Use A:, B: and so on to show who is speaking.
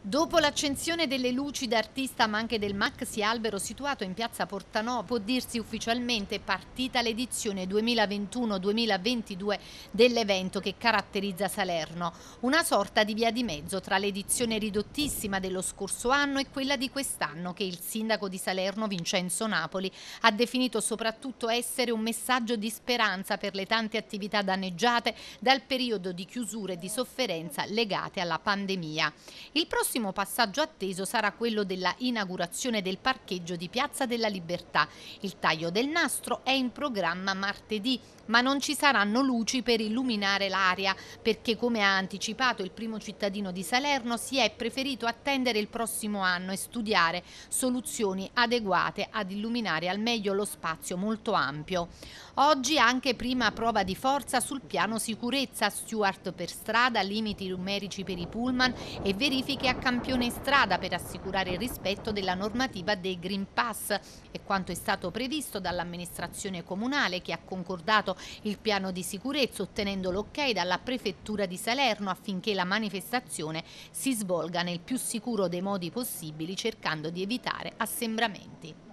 A: Dopo l'accensione delle luci d'artista ma anche del maxi albero situato in piazza Portanò può dirsi ufficialmente partita l'edizione 2021-2022 dell'evento che caratterizza Salerno, una sorta di via di mezzo tra l'edizione ridottissima dello scorso anno e quella di quest'anno che il sindaco di Salerno Vincenzo Napoli ha definito soprattutto essere un messaggio di speranza per le tante attività danneggiate dal periodo di chiusura e di sofferenza legate alla pandemia. Il prossimo prossimo passaggio atteso sarà quello della inaugurazione del parcheggio di Piazza della Libertà. Il taglio del nastro è in programma martedì, ma non ci saranno luci per illuminare l'area perché, come ha anticipato il primo cittadino di Salerno, si è preferito attendere il prossimo anno e studiare soluzioni adeguate ad illuminare al meglio lo spazio molto ampio. Oggi anche prima prova di forza sul piano sicurezza, Stewart per strada, limiti numerici per i pullman e verifiche a campione strada per assicurare il rispetto della normativa dei Green Pass. È quanto è stato previsto dall'amministrazione comunale che ha concordato il piano di sicurezza ottenendo l'ok dalla prefettura di Salerno affinché la manifestazione si svolga nel più sicuro dei modi possibili cercando di evitare assembramenti.